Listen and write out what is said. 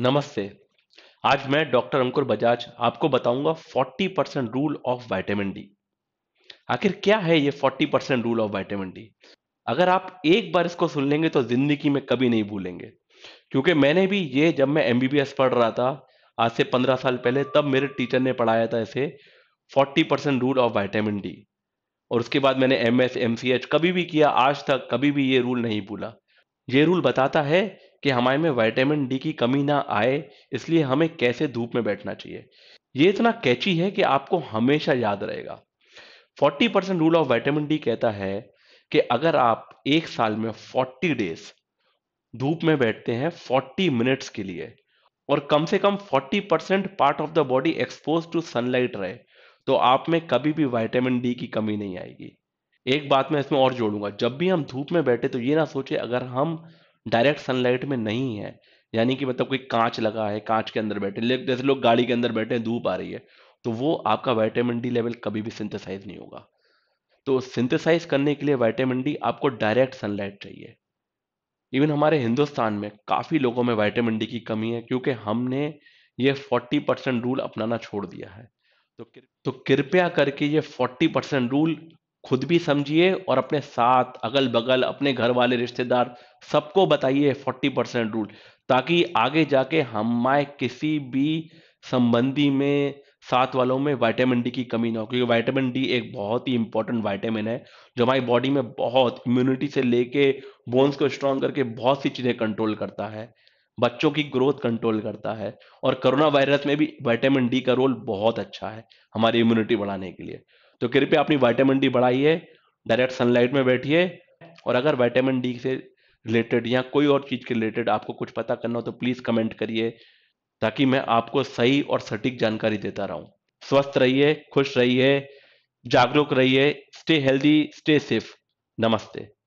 नमस्ते आज मैं डॉक्टर अंकुर बजाज आपको बताऊंगा 40 percent rule of vitamin D आखिर क्या है ये 40 percent rule of vitamin D अगर आप एक बार इसको सुन लेंगे तो जिंदगी में कभी नहीं भूलेंगे क्योंकि मैंने भी ये जब मैं एम पढ़ रहा था आज से पंद्रह साल पहले तब मेरे टीचर ने पढ़ाया था इसे forty percent rule of vitamin D और उसके बाद मैंने M S M C H कभी भी किया आज तक कभी भी ये रूल नहीं भूला ये रूल बताता है कि हमारे में वाइटामिन डी की कमी ना आए इसलिए हमें कैसे धूप में बैठना चाहिए ये इतना कैची है कि आपको हमेशा याद रहेगा 40 percent rule of vitamin D कहता है कि अगर आप एक साल में 40 डेज धूप में बैठते हैं 40 मिनट्स के लिए और कम से कम 40 percent part of the body expose to sunlight रहे तो आप में कभी भी वाइटामिन डी की कमी नहीं आएगी एक बात मैं इसमें और जोड़ूंगा जब भी हम धूप में बैठे तो ये ना सोचे अगर हम डायरेक्ट सनलाइट में नहीं है यानी कि मतलब कोई कांच लगा है कांच के अंदर बैठे जैसे लोग गाड़ी के अंदर बैठे हैं धूप आ रही है तो वो आपका वाइटामिन डी लेवल कभी भी सिंथेसाइज नहीं होगा तो सिंथेसाइज करने के लिए वाइटामिन डी आपको डायरेक्ट सनलाइट चाहिए इवन हमारे हिंदुस्तान में काफ़ी लोगों में वाइटामिन डी की कमी है क्योंकि हमने ये 40 परसेंट रूल अपनाना छोड़ दिया है तो तो कृपया करके ये 40 परसेंट रूल खुद भी समझिए और अपने साथ अगल बगल अपने घर वाले रिश्तेदार सबको बताइए फोर्टी परसेंट रूल ताकि आगे जाके हमारे किसी भी संबंधी में साथ वालों में वाइटामिन डी की कमी ना हो क्योंकि वाइटामिन डी एक बहुत ही इंपॉर्टेंट वाइटामिन है जो हमारी बॉडी में बहुत इम्यूनिटी से लेके बोन्स को स्ट्रांग करके बहुत सी चीज़ें कंट्रोल करता है बच्चों की ग्रोथ कंट्रोल करता है और कोरोना वायरस में भी वाइटामिन डी का रोल बहुत अच्छा है हमारी इम्यूनिटी बढ़ाने के लिए तो कृपया अपनी वाइटामिन डी बढ़ाइए डायरेक्ट सनलाइट में बैठिए और अगर वाइटामिन डी से रिलेटेड या कोई और चीज़ के रिलेटेड आपको कुछ पता करना हो तो प्लीज़ कमेंट करिए ताकि मैं आपको सही और सटीक जानकारी देता रहूं स्वस्थ रहिए खुश रहिए जागरूक रहिए स्टे हेल्दी स्टे सेफ नमस्ते